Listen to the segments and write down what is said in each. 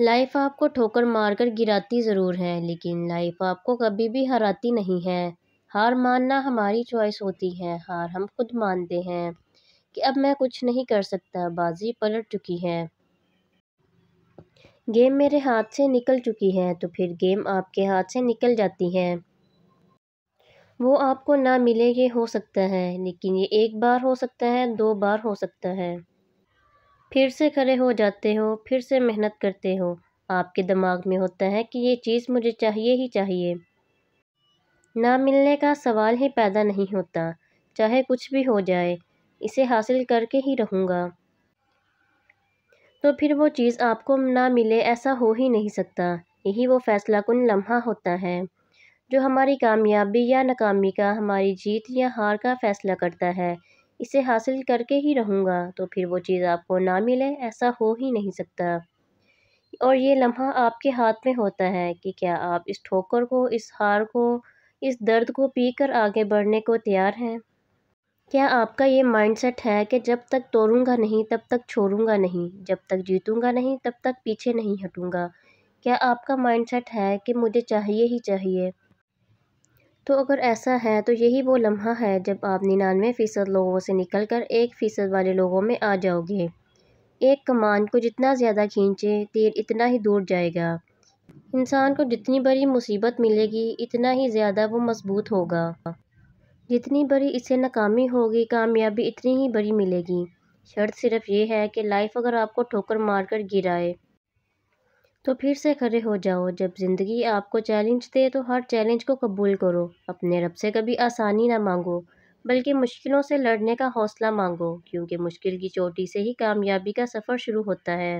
life आपको ठोकर मारकर गिराती ज़रूर है लेकिन लाइफ आपको कभी भी हराती नहीं है हार मानना हमारी चॉइस होती है हार हम खुद मानते हैं कि अब मैं कुछ नहीं कर सकता बाजी पलट चुकी है गेम मेरे हाथ से निकल चुकी है तो फिर गेम आपके हाथ से निकल जाती है वो आपको ना मिले ये हो सकता है लेकिन ये एक बार हो सकता है दो बार हो सकता है फिर से खड़े हो जाते हो फिर से मेहनत करते हो आपके दिमाग में होता है कि ये चीज़ मुझे चाहिए ही चाहिए ना मिलने का सवाल ही पैदा नहीं होता चाहे कुछ भी हो जाए इसे हासिल करके ही रहूँगा तो फिर वो चीज़ आपको ना मिले ऐसा हो ही नहीं सकता यही वो फैसला कन लम्हा होता है जो हमारी कामयाबी या नाकामी का हमारी जीत या हार का फ़ैसला करता है इसे हासिल करके ही रहूँगा तो फिर वो चीज़ आपको ना मिले ऐसा हो ही नहीं सकता और ये लम्हा आपके हाथ में होता है कि क्या आप इस ठोकर को इस हार को इस दर्द को पी कर आगे बढ़ने को तैयार हैं क्या आपका ये माइंडसेट है कि जब तक तोड़ूंगा नहीं तब तक छोड़ूंगा नहीं जब तक जीतूंगा नहीं तब तक पीछे नहीं हटूंगा क्या आपका माइंडसेट है कि मुझे चाहिए ही चाहिए तो अगर ऐसा है तो यही वो लम्हा है जब आप निन्यानवे फ़ीसद लोगों से निकल कर एक फ़ीसद वाले लोगों में आ जाओगे एक कमान को जितना ज़्यादा खींचे तीर इतना ही दूर जाएगा इंसान को जितनी बड़ी मुसीबत मिलेगी इतना ही ज़्यादा वो मजबूत होगा जितनी बड़ी इससे नाकामी होगी कामयाबी इतनी ही बड़ी मिलेगी शर्त सिर्फ ये है कि लाइफ अगर आपको ठोकर मार कर गिराए तो फिर से खड़े हो जाओ जब ज़िंदगी आपको चैलेंज दे तो हर चैलेंज को कबूल करो अपने रब से कभी आसानी ना मांगो बल्कि मुश्किलों से लड़ने का हौसला मांगो क्योंकि मुश्किल की चोटी से ही कामयाबी का सफ़र शुरू होता है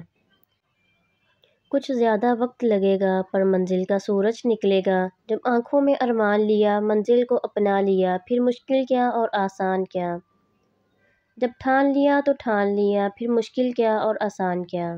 कुछ ज़्यादा वक्त लगेगा पर मंजिल का सूरज निकलेगा जब आँखों में अरमान लिया मंजिल को अपना लिया फिर मुश्किल क्या और आसान क्या जब ठान लिया तो ठान लिया फिर मुश्किल क्या और आसान क्या